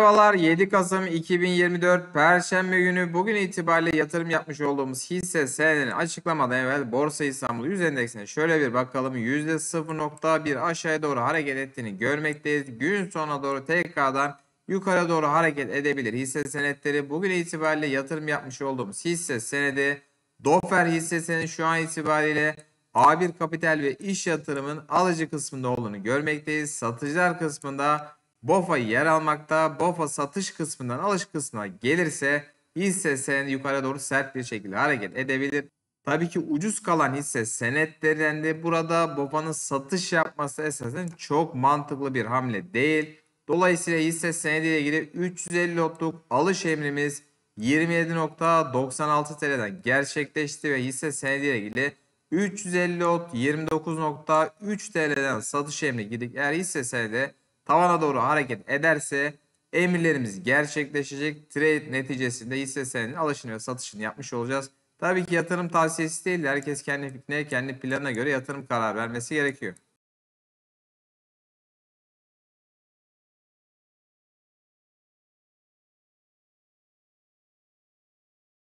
Merhabalar 7 Kasım 2024 Perşembe günü bugün itibariyle yatırım yapmış olduğumuz hisse senedinin açıklamadan evvel Borsa İstanbul 100 endeksine şöyle bir bakalım %0.1 aşağıya doğru hareket ettiğini görmekteyiz. Gün sonuna doğru tekrardan yukarı doğru hareket edebilir hisse senetleri. Bugün itibariyle yatırım yapmış olduğumuz hisse senedi Dofer hissesinin şu an itibariyle A1 Kapital ve iş yatırımın alıcı kısmında olduğunu görmekteyiz. Satıcılar kısmında BOFA yer almakta. BOFA satış kısmından alış kısmına gelirse hisse senedi yukarı doğru sert bir şekilde hareket edebilir. Tabii ki ucuz kalan hisse senetlerinde burada BOFA'nın satış yapması esasen çok mantıklı bir hamle değil. Dolayısıyla hisse senediyle ilgili 350 lotluk alış emrimiz 27.96 TL'den gerçekleşti ve hisse senediyle ilgili 350 lot 29.3 TL'den satış emri girdik. Eğer hisse senedi tavana doğru hareket ederse emirlerimiz gerçekleşecek. Trade neticesinde hisse senedinin alışını ve satışını yapmış olacağız. Tabii ki yatırım tavsiyesi değil. Herkes kendi fikrine, kendi planına göre yatırım kararı vermesi gerekiyor.